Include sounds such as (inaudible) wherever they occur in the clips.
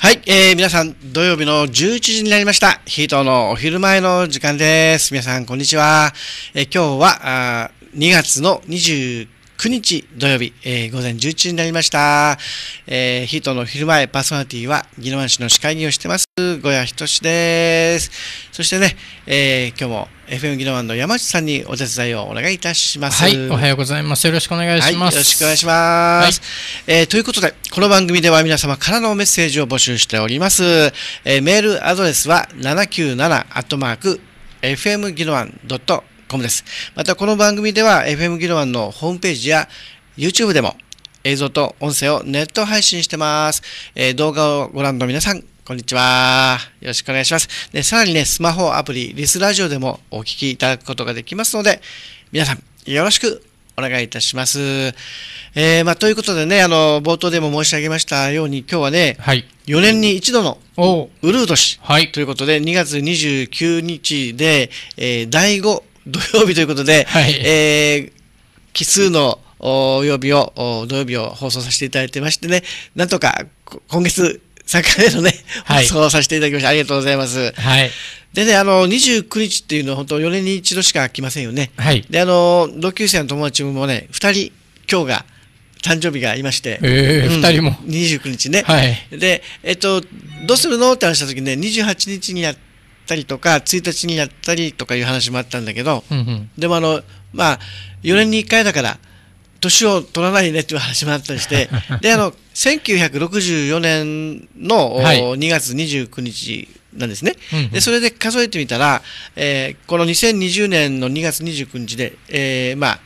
はい、えー、皆さん、土曜日の11時になりました。ヒートのお昼前の時間です。皆さん、こんにちは。えー、今日は、あ2月の29 9日土曜日、えー、午前11時になりました。えー、ヒートの昼前パーソナリティは、宜野湾市の司会議をしてます、小谷仁です。そしてね、えー、今日も FM 宜野湾の山内さんにお手伝いをお願いいたします。はい、おはようございます。よろしくお願いします。はい、よろしくお願いします。はい、えー、ということで、この番組では皆様からのメッセージを募集しております。えー、メールアドレスは797アットマーク fmginoan.com .com です。またこの番組では FM ギロワンのホームページや YouTube でも映像と音声をネット配信してます。えー、動画をご覧の皆さん、こんにちは。よろしくお願いします。で、さらにね、スマホアプリ、リスラジオでもお聞きいただくことができますので、皆さん、よろしくお願いいたします。えー、まあ、ということでね、あの、冒頭でも申し上げましたように、今日はね、はい、4年に一度のウルー年、はい、ということで、2月29日で、えー、第5土曜日ということで、はい、えー、奇数の曜日を、土曜日を放送させていただいてましてね、なんとか今月、3回目のね、放送させていただきまして、ありがとうございます。はい。でね、あの、29日っていうのは本当4年に一度しか来ませんよね。はい。で、あの、同級生の友達もね、2人、今日が、誕生日がいまして、えーうん、2人も29日ね、はい、で、えっと、どうするのって話した時ね28日にやっったりとか1日にやったりとかいう話もあったんだけど、でもあの、まあ、4年に1回だから年を取らないねっていう話もあったりして (laughs) であの1964年の、はい、2月29日なんですね、でそれで数えてみたら、えー、この2020年の2月29日で、えーまあ、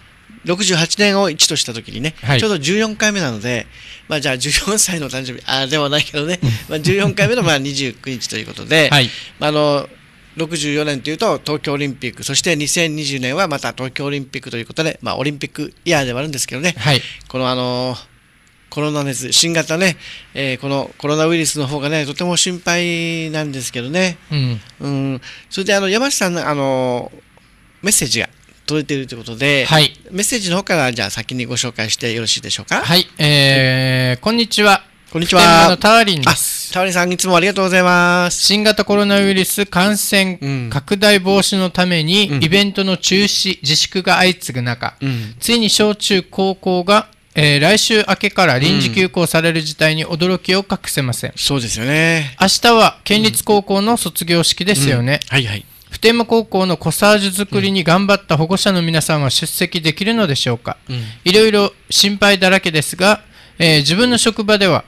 68年を1としたときにね、はい、ちょうど14回目なので、まあ、じゃあ14歳の誕生日あではないけどね、まあ、14回目のまあ29日ということで、(laughs) はい、まあ、あの64年というと東京オリンピックそして2020年はまた東京オリンピックということで、まあ、オリンピックイヤーではあるんですけどね、はい、このあのコロナ熱新型ね、えー、このコロナウイルスの方がねとても心配なんですけどね、うん、うんそれであの山下さんのあのメッセージが届いているということで、はい、メッセージの方からじゃあ先にご紹介してよろしいでしょうか。はい、えー、こんにちは。こんにちは。のタワリンです。タワリンさんいつもありがとうございます。新型コロナウイルス感染拡大防止のために、うん、イベントの中止、自粛が相次ぐ中、うん、ついに小中高校がえー、来週明けから臨時休校される事態に驚きを隠せません、うん、そうですよね明日は県立高校の卒業式ですよね、うんうん、はいはい普天間高校のコサージュ作りに頑張った保護者の皆さんは出席できるのでしょうか、うん、いろいろ心配だらけですが、えー、自分の職場では、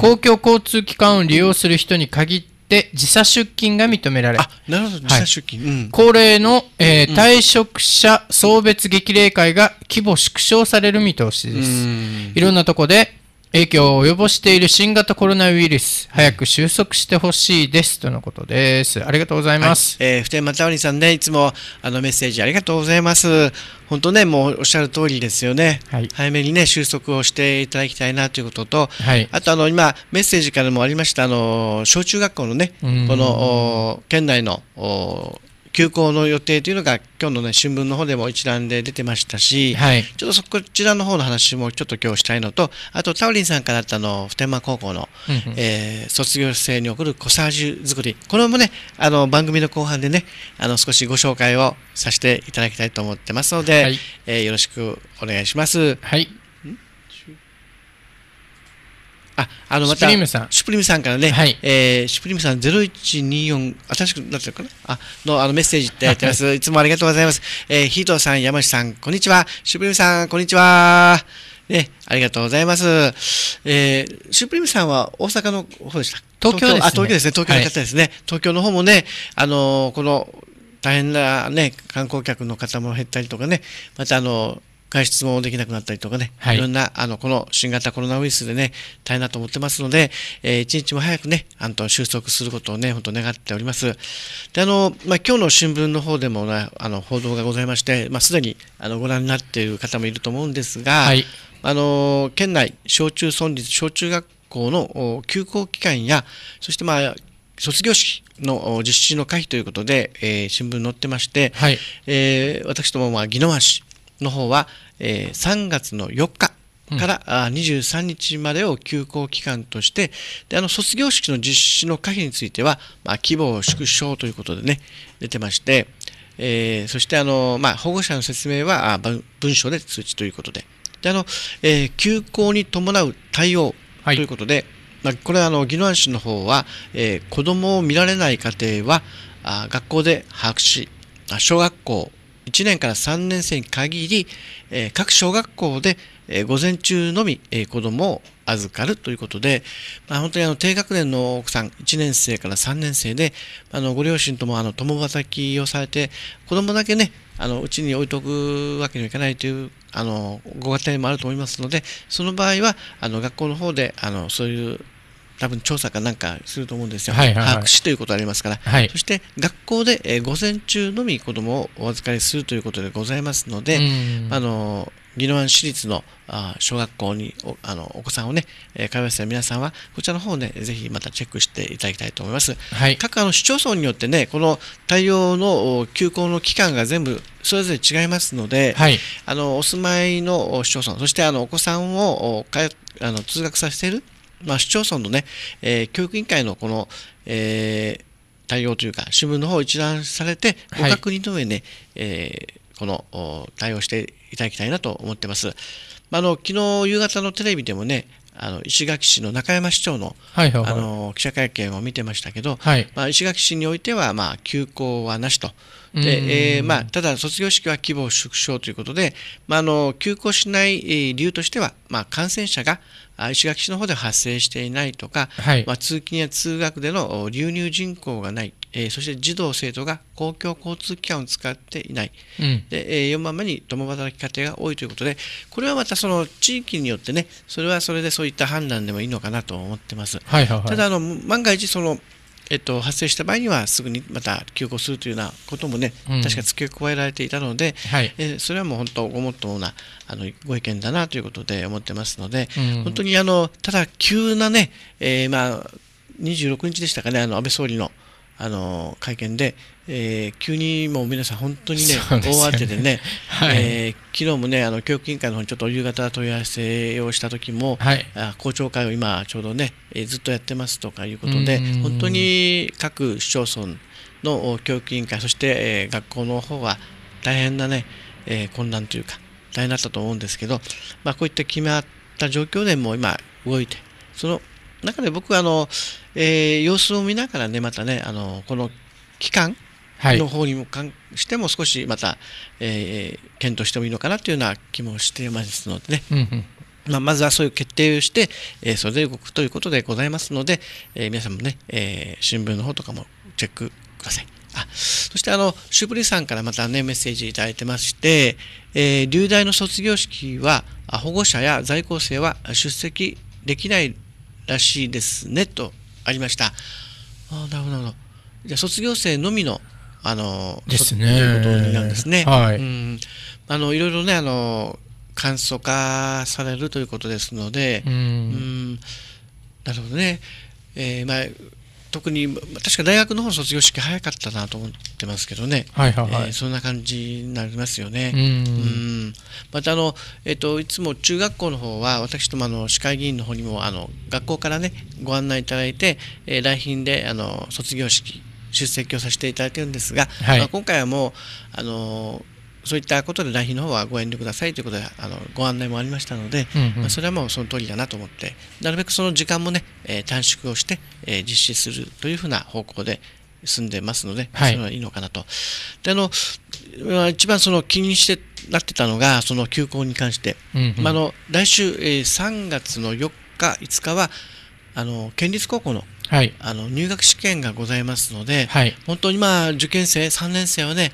公共交通機関を利用する人に限って時差出勤が認められなるほど、時差出勤、高齢の、えー、退職者送別激励会が規模縮小される見通しですいろんなとこで影響を及ぼしている新型コロナウイルス、早く収束してほしいですとのことです。ありがとうございます。はい、えー、普天間タオリさんね、いつもあのメッセージありがとうございます。本当ね、もうおっしゃる通りですよね。はい、早めにね、収束をしていただきたいなということと、はい、あとあの今メッセージからもありましたあの小中学校のね、この県内の休校の予定というのが今日のね新聞の方でも一覧で出てましたし、はい、ちょっとそこちらの方の話もちょっと今日したいのとあとタオリンさんからあったの普天間高校の、うんえー、卒業生に送るコサージュ作りこれもねあの番組の後半でねあの少しご紹介をさせていただきたいと思ってますので、はい、えー、よろしくお願いします。はいあ、のまたシュプリームさん、シュプリームさんからね、はい、えー、シュプリームさんゼロ一二四新しくなってるかな、あのあのメッセージっただいてます。(laughs) いつもありがとうございます。えー、ヒートさん、山下さん、こんにちは。シュプリームさん、こんにちは。ね、ありがとうございます。えー、シュプリームさんは大阪の方でした。東京ですね。あ、東京ですね。東京の方ですね。はい、東京の方もね、あのー、この大変なね、観光客の方も減ったりとかね、またあのー外出もできなくなったりとかね、はい、いろんなあのこの新型コロナウイルスでね大変だと思ってますので、えー、一日も早くねあの収束することをね本当願っております。であのまあ今日の新聞の方でも、ね、あの報道がございまして、まあすでにあのご覧になっている方もいると思うんですが、はい、あの県内小中村立小中学校の休校期間やそしてまあ卒業式の実施の可否ということで、えー、新聞に載ってまして、はい、えー、私どもは宜野湾市の方は、えー、3月の4日から23日までを休校期間として、であの卒業式の実施の可否については、まあ、規模を縮小ということでね、出てまして、えー、そしてあの、まあ、保護者の説明は文書で通知ということで、であのえー、休校に伴う対応ということで、はいまあ、これはあの宜野湾市の方は、えー、子どもを見られない家庭はあ学校で把握し、小学校1年から3年生に限り、え各小学校で、え午前中のみ、え子どもを預かるということで、まあ、本当にあの低学年の奥さん1年生から3年生であのご両親ともあの共働きをされて子どもだけねあのうちに置いとくわけにはいかないというあのご家庭もあると思いますのでその場合はあの学校の方であのそういう多分調査かなんかすると思うんですよ、はいはいはい、把握しということありますから、はい、そして学校で、えー、午前中のみ子どもをお預かりするということでございますので、あの宜野湾市立のあ小学校におあのお子さんをね、えー、通わせた皆さんはこちらの方をねぜひまたチェックしていただきたいと思います、はい、各あの市町村によってねこの対応の休校の期間が全部それぞれ違いますので、はい、あのお住まいの市町村そしてあのお子さんをあの通学させているまあ、市町村のね、えー、教育委員会のこの、えー、対応というか、新聞の方一覧されて、ご確認の上ね、はい、えー、この対応していただきたいなと思ってます。まあ、あの昨日夕方のテレビでもね、あの石垣市の中山市長のはいはいはい、あの記者会見を見てましたけど、はい、まあ、石垣市においては、まあ、休校はなしと、でえー、まあ、ただ、卒業式は規模縮小ということで、まあ、あの休校しない理由としては、まあ、感染者が、石垣市の方で発生していないとか、はい、まあ、通勤や通学での流入人口がない、えー、そして児童生徒が公共交通機関を使っていない、うん、でえー、4番目に共働き家庭が多いということでこれはまたその地域によってねそれはそれでそういった判断でもいいのかなと思ってます。はいはいはい、ただあの万が一そのえっと、発生した場合にはすぐにまた休校するというようなこともね、うん、確か付け加えられていたので、はい、えそれはもう本当ごもっともなあのご意見だなということで思ってますので、うん、本当にあのただ急なね、えー、まあ26日でしたかね、あの安倍総理のあの会見で、えー、急にもう皆さん、本当にね、ね大慌てでね、はいえー、昨日もね、あの教育委員会の方にちょっと夕方問い合わせをした時も、はい、あ校長会を今、ちょうどね、えー、ずっとやってますとかいうことで、本当に各市町村の教育委員会、そして、えー、学校の方は大変なね、えー、混乱というか、大変だったと思うんですけど、まあ、こういった決まった状況でも今、動いて、その中で僕はあの、えー、様子を見ながらねまたねあのこの期間の方にも関しても少しまた、えー、検討してもいいのかなというような気もしていますのでね。うんうんまあ、まずはそういう決定をして、えー、それで動くということでございますので、えー、皆さんもね、えー、新聞の方とかもチェックください。あそしてあのシュプリさんからまたねメッセージ頂いてまして、えー、留大の卒業式は保護者や在校生は出席できないらしいですねとありました。あなるほどじゃあ卒業生のみのあのですね。ということなんですね。はい。うん、あのいろいろねあの簡素化されるということですので、うん、うんなるほどね。えー、まあ特に確か大学の方卒業式早かったなと思ってますけどね、はいはいはいえー、そんな感じになりますよね。うんまたあの、えーと、いつも中学校の方は私どもあの市会議員の方にもあの学校からねご案内いただいて、えー、来賓であの卒業式出席をさせていただいてるんですが、はい、まあ、今回はもうあのそういったことで来賓の方はご遠慮くださいということであのご案内もありましたので、うんうん、まあ、それはもうその通りだなと思ってなるべくその時間もね、えー、短縮をして、えー、実施するというふうな方向で進んでますので、はい、それはいいのかなと。であの一番その気にしてなってたのがその休校に関して、うんうん、まあ、あの来週、えー、3月の4日5日はあの県立高校の,、はい、あの入学試験がございますので、はい、本当にまあ受験生3年生はね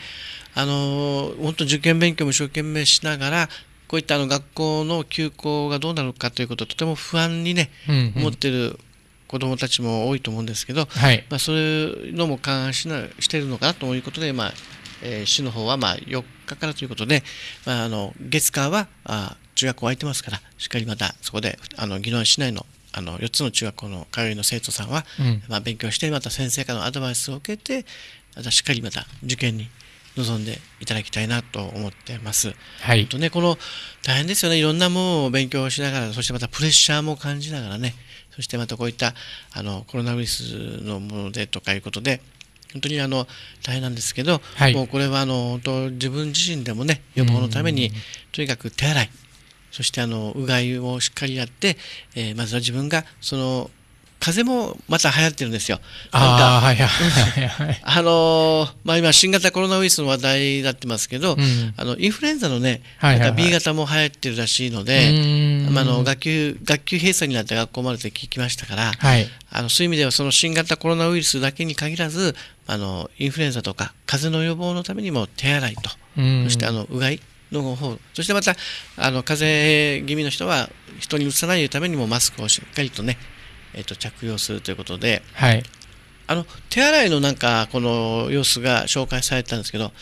あの本当受験勉強も一生懸命しながらこういったあの学校の休校がどうなるかということをとても不安にね、うんうん、思ってる子どもたちも多いと思うんですけど、はい、まあ、そういうのも勘案しなしてるのかなということで、まあえー、市の方はまあ4日からということで、まあ、あの月間はあ中学校空いてますからしっかりまたそこであの宜野湾市内のあの4つの中学校の通いの生徒さんは、うん、まあ、勉強してまた先生からのアドバイスを受けてまたしっかりまた受験に望んでいただきたいなと思ってます。はい。とね、この大変ですよね。いろんなものを勉強しながら、そしてまたプレッシャーも感じながらね、そしてまたこういったあのコロナウイルスのものでとかいうことで、本当にあの大変なんですけど、はい、もうこれはあの本当自分自身でもね予防のためにとにかく手洗いそしてあのうがいをしっかりやって、えー、まずは自分がその風邪もまた流行ってるんですよ。なんかあ、はい (laughs) あのー、まあ今新型コロナウイルスの話題になってますけど、うん、あのインフルエンザのね、なんか B 型も流行ってるらしいので、はいはいはい、あの学級学級閉鎖になった学校もあると聞きましたから、はい、あのそういう意味ではその新型コロナウイルスだけに限らず、あのインフルエンザとか風邪の予防のためにも手洗いと、そしてあのうがいの方そしてまたあの風邪気味の人は人にうつさないためにもマスクをしっかりとねえっと、着用するということで、はい、あの手洗いのなんかこの様子が紹介されたんですけど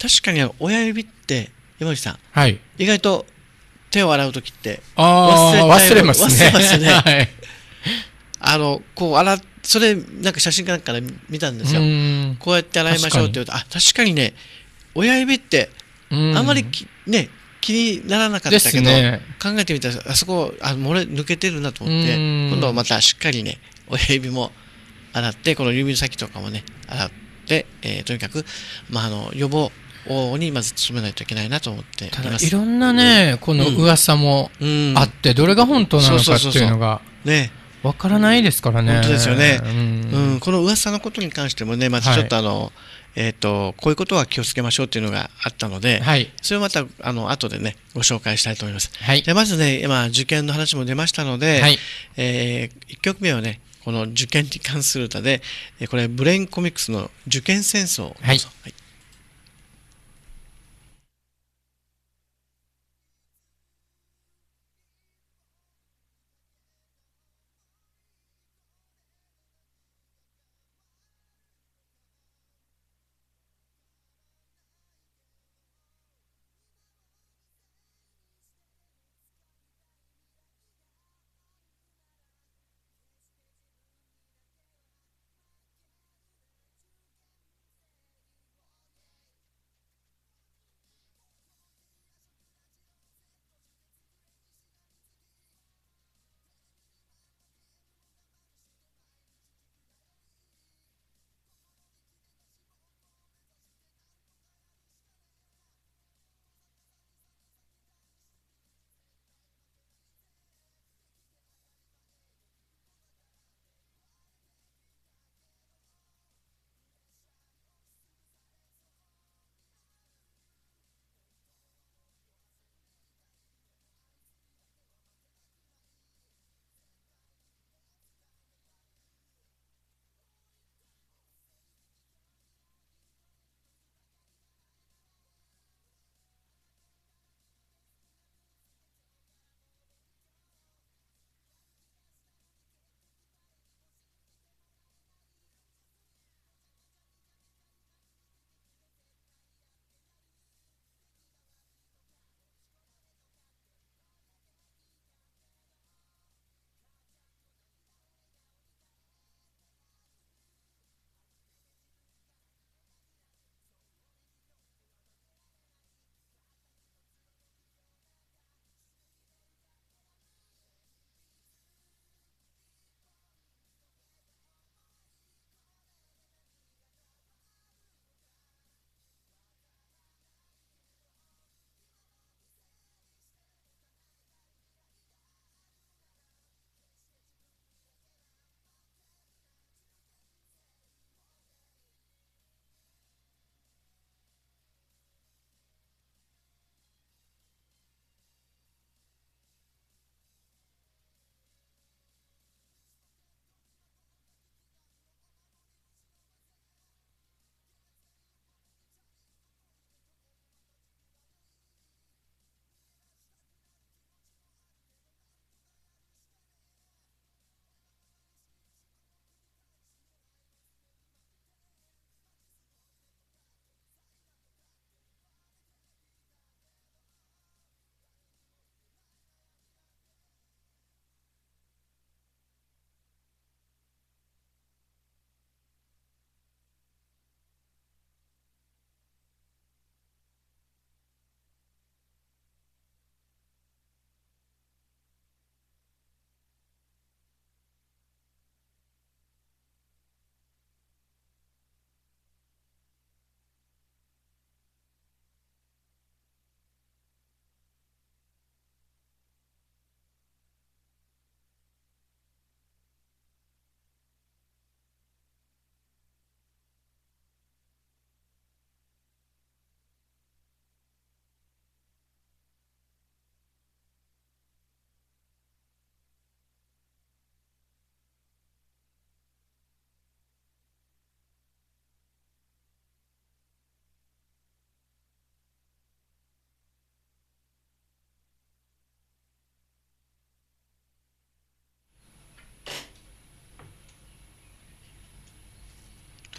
確かに親指って山口さん、はい、意外と手を洗う時って忘れますね。忘れますねはい、あのこう洗それなんか写真かなんかで見たんですよ。こうやって洗いましょうって言うとあ確かにね親指ってあんまりね気にならなかったけど、ね、考えてみたらあそこあ漏れ抜けてるなと思って今度はまたしっかりね親指も洗ってこの指の先とかもね洗って、えー、とにかく、まあ、あの予防にまず努めないといけないなと思っていろんなね、うん、この噂もあって、うん、どれが本当なのかっていうのが。そうそうそうそうねわからないですからね。本当ですよね。うん、うん、この噂のことに関してもね、またちょっとあの、はい、えっ、ー、とこういうことは気をつけましょうっていうのがあったので、はい、それをまたあの後でねご紹介したいと思います。はい、でまずね、今受験の話も出ましたので、はい、えー、1曲目はね。この受験に関する歌で、これブレインコミックスの受験戦争。はい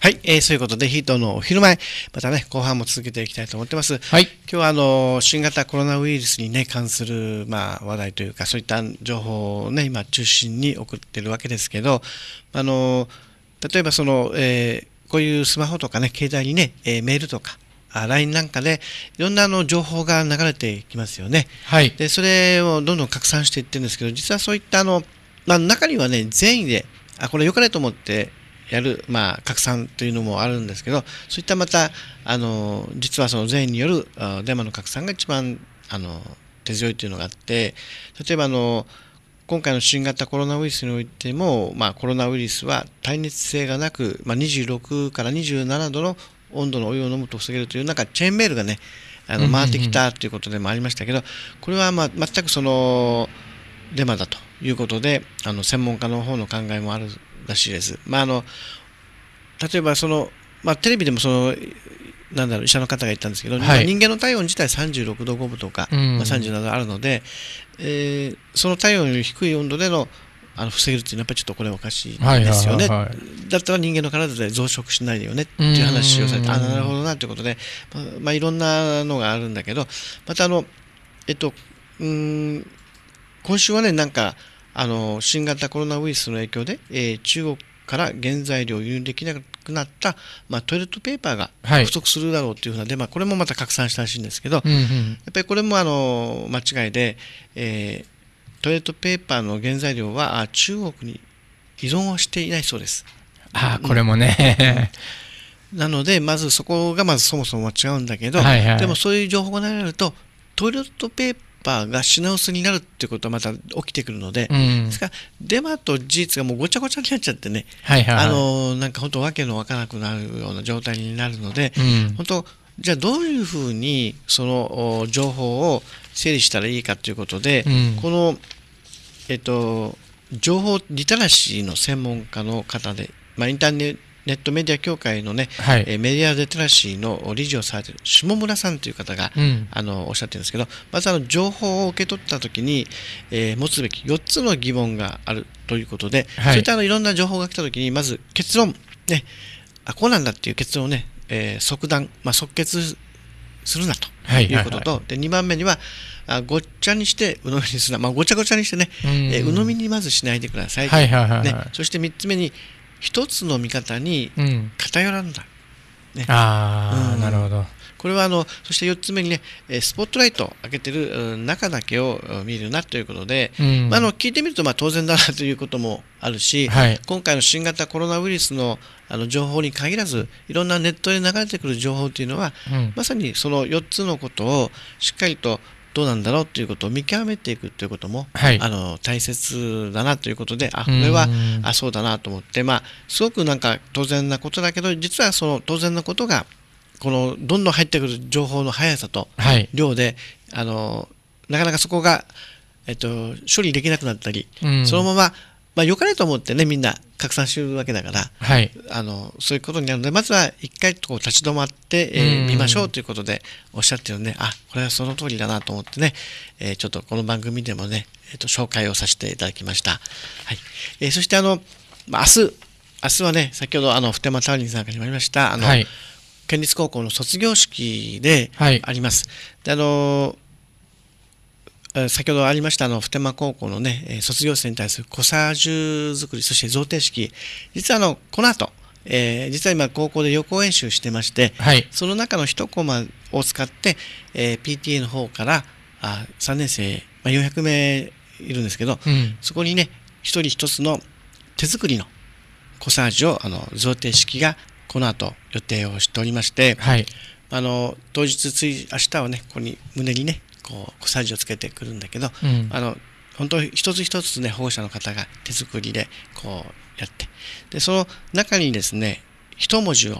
はい、えー、そういうことでヒートのお昼前またね後半も続けていきたいと思ってます。はい、今日はあの新型コロナウイルスにね関するまあ話題というかそういった情報をね今中心に送ってるわけですけどあの例えばその、えー、こういうスマホとかね携帯にね、えー、メールとか LINE なんかでいろんなあの情報が流れてきますよね、はい、でそれをどんどん拡散していってるんですけど実はそういったあの、まあ、中にはね善意であこれ良かれと思ってやる、まあ、拡散というのもあるんですけどそういったまたあの実はその善意によるデマの拡散が一番あの手強いというのがあって例えばあの今回の新型コロナウイルスにおいても、まあ、コロナウイルスは耐熱性がなく、まあ、26から27度の温度のお湯を飲むと防げるというなんかチェーンメールがねあの回ってきたということでもありましたけど、これはまあ全くそのデマだということであの専門家の方の考えもあるらしいです。まあ、あの例えばその、まあ、テレビでもそのなんだろう医者の方が言ったんですけど、はい、人間の体温自体36度5分とか、うん、まあ、37度あるので、えー、その体温より低い温度でのあの防げるっていうのはやっぱりちょっとこれおかしいですよね、はいはいはいはい、だったら人間の体で増殖しないよねっていう話をされてあなるほどなということで、まあ、まあ、いろんなのがあるんだけどまたあのえっとうん今週はねなんかあの新型コロナウイルスの影響で、えー、中国から原材料を輸入できなくなった、まあ、トイレットペーパーが不足するだろうというふうなで、まあ、これもまた拡散したらしいんですけど、うんうん、やっぱりこれもあの間違いで、えー、トイレットペーパーの原材料は中国に依存をしていないそうです。あこれもね、うん、なのでまずそこがまずそもそも違うんだけど、はいはい、でもそういう情報が流れるとトイレットペーパーパーが品薄になるってことはまた起きてくるので、うん、ですからデマと事実がもうごちゃごちゃになっちゃってね、はいはいはい、あのなんか本当訳のわからなくなるような状態になるので、うん、本当じゃあどういうふうにその情報を整理したらいいかということで、うん、この、えっと、情報リテラシーの専門家の方で、まあ、インターネットネットメディア協会のね、はい、メディアリテラシーの理事をされている下村さんという方が、うん、あのおっしゃってるんですけどまずあの情報を受け取った時に、えー、持つべき4つの疑問があるということで、はい、そういったあのいろんな情報が来た時にまず結論ねあこうなんだっていう結論をね、えー、即断、まあ、即決するなということと、で2番目にはあごっちゃにして鵜呑みにするな、まあ、ごちゃごちゃにしてね、えー、鵜呑みにまずしないでください、ね、そして3つ目に一つの見方に偏らんだ、うん、ね、ああ、うん、なるほどこれはあのそして4つ目にねスポットライトを開けてる中だけを見るなということで、うん、まあ、あの聞いてみるとま当然だなということもあるし、はい、今回の新型コロナウイルスのあの情報に限らずいろんなネットで流れてくる情報というのは、うん、まさにその4つのことをしっかりとどうなんだろうっていうことを見極めていくということも、はい、あの大切だなということであこれはあそうだなと思って、まあ、すごくなんか当然なことだけど実はその当然なことがこのどんどん入ってくる情報の速さと量で、はい、あのなかなかそこが、えっと、処理できなくなったり、そのまままあ、良かれと思ってねみんな拡散してるわけだから、はい、あのそういうことになるのでまずは一回こう立ち止まって、えー、見ましょうということでおっしゃってるのであこれはその通りだなと思ってね、えー、ちょっとこの番組でもね、えーと、紹介をさせていただきました。はいえー、そしてあの、まあ、明日明日はね先ほどあの普天間タウリンさんからもありましたあの、はい、県立高校の卒業式であります。はい、であのー先ほどありましたあの普天間高校のね卒業生に対するコサージュ作りそして贈呈式実はあのこの後えー、実は今高校で予行演習してまして、はい、その中の1コマを使って、えー、PTA の方からあ3年生、まあ、400名いるんですけど、うん、そこにね一人一つの手作りのコサージュをあの贈呈式がこの後予定をしておりまして、はい、あの当日つい明日はねここに胸にねこうサイジをつけてくるんだけど、うん、あの本当一つ一つね保護者の方が手作りでこうやってでその中にですね一文字を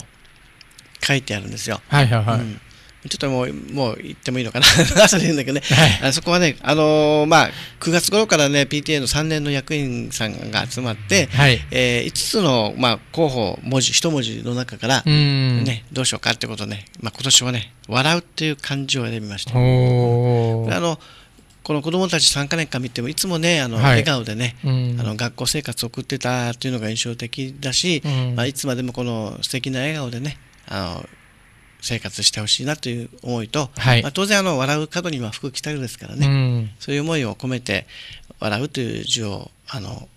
書いてあるんですよ。はいはいはいうん、ちょっともう、もう言ってもいいのかな、出 (laughs) れんだけどね、はい、あそこはね、あのー、まあ、9月頃からね、PTA の3年の役員さんが集まって、はい、えー、5つの、まあ、候補、文字、一文字の中から、ね、どうしようかってことね、まあ、今年はね、笑うっていう漢字を選びました。あのこの子どもたち3か年間見てもいつもねあの、笑顔でね、はい、あの学校生活を送ってたっていうのが印象的だし、うん、まあ、いつまでもこの素敵な笑顔でねあの生活してほしいなという思いと、はい、まあ、当然あの笑う角には服着たるですからね、うん、そういう思いを込めて笑うという字をあの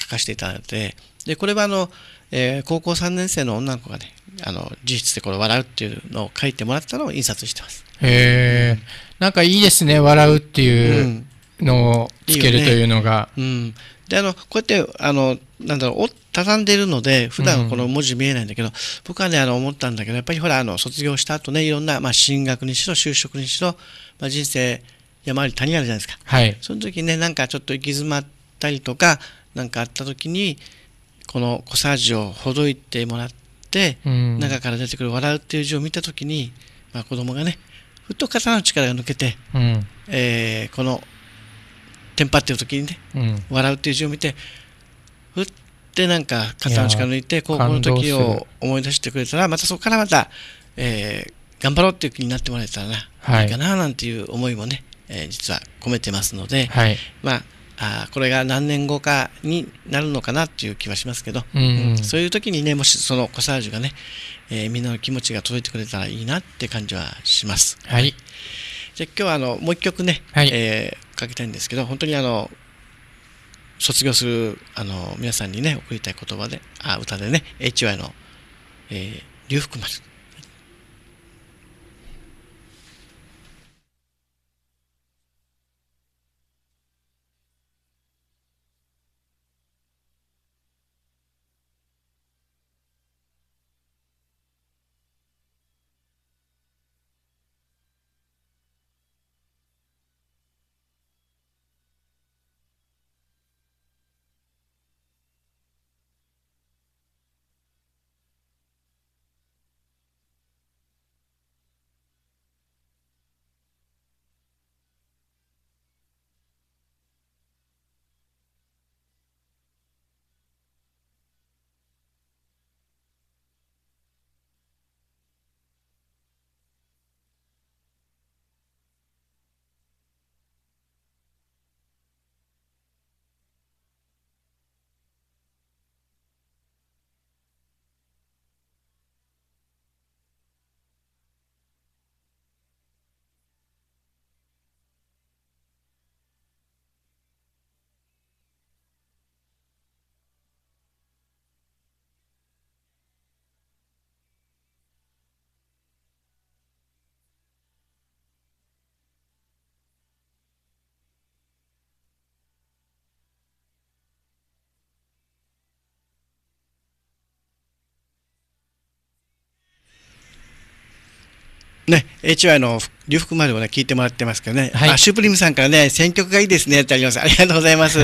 書かせていただいてでこれはあの、えー、高校3年生の女の子がねあの実質でこの笑うっていうのを書いてもらったのを印刷してます。へえ、なんかいいですね、笑うっていうのをつけるというのが。いいね、うんであのこうやってあのなんだろう畳んでるので普段はこの文字見えないんだけど、うん、僕はねあの思ったんだけどやっぱりほらあの卒業した後ねいろんな、まあ、進学にしろ就職にしろ、まあ、人生山あり谷あるじゃないですか、はい、その時ねなんかちょっと行き詰まったりとか何かあった時にこのコサージュをほどいてもらって、うん、中から出てくる「笑う」っていう字を見た時に、まあ、子供がねふっと肩の力が抜けて、うん、えー、この「テンパってる時にね、うん、笑うっていう字を見てふってなんか肩の力抜いて高校の時を思い出してくれたらまたそこからまた、えー、頑張ろうっていう気になってもらえたらな、はい、いいかななんていう思いもね、えー、実は込めてますので、はい、まああこれが何年後かになるのかなっていう気はしますけど、うんうん、そういう時にねもしそのコサージュがね、えー、みんなの気持ちが届いてくれたらいいなって感じはします。はい、じゃ今日はあのもう一曲ね、はい、えーかけたいんですけど、本当にあの、卒業する、あの、皆さんにね、送りたい言葉で、あ、歌でね、HY の、えー、流福丸。ね、HY の流福丸をね、聞いてもらってますけどね、はい、あシュプリムさんからね、選曲がいいですねってあります。ありがとうございます。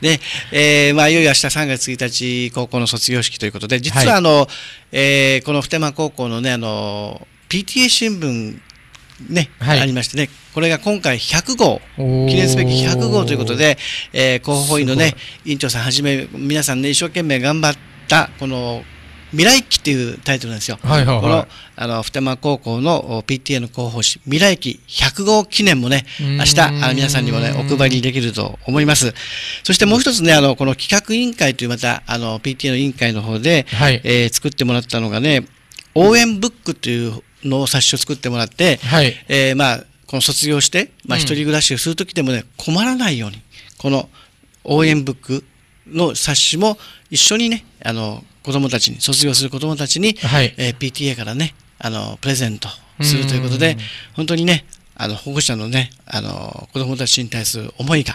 で、(laughs) えー、まあ、いよいよ明日3月1日、高校の卒業式ということで、実はあの、はい、えー、この普天間高校のね、あの、PTA 新聞ね、はい、ありましてね、これが今回100号、記念すべき100号ということで、えー、広報員のね、委員長さんはじめ、皆さんね、一生懸命頑張った、この未来期っていうタイトルなんですよ。はいはいはい、このあの普天間高校の PTA の広報誌未来期100号記念もね明日あ皆さんにもねお配りできると思います。そしてもう一つねあのこの企画委員会というまたあの PTA の委員会の方で、はい、えー、作ってもらったのがね応援ブックというのを冊子を作ってもらって、はい、えー、まあこの卒業して、まあ、一人暮らしをする時でもね、困らないようにこの応援ブックの冊子も一緒にねあの子供たちに卒業する子供たちに、はいえー、PTA からねあのプレゼントするということで本当にねあの保護者のねあの子供たちに対する思いが、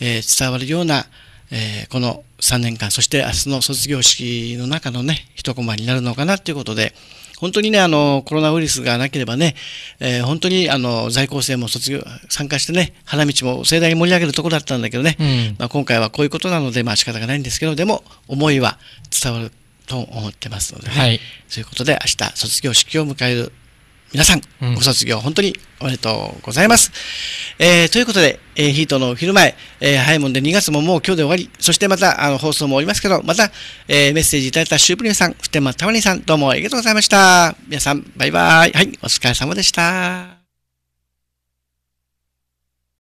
えー、伝わるような、えー、この3年間そして明日の卒業式の中のね一コマになるのかなということで本当にね、あの、コロナウイルスがなければね、えー、本当に、あの、在校生も卒業、参加してね、花道も盛大に盛り上げるところだったんだけどね、うん、まあ、今回はこういうことなので、まあ、仕方がないんですけど、でも、思いは伝わると思ってますので、ね、はい、そういうことで、明日、卒業式を迎える皆さん、ご卒業本当におめでとうございます。えー、ということで、えー、ヒートの昼前、えー、早いもんで2月ももう今日で終わり、そしてまたあの放送もおりますけど、また、えー、メッセージいただいたシュープリンさん、普天間たまりさん、どうもありがとうございました。皆さん、バイバイ。はい、お疲れ様でした。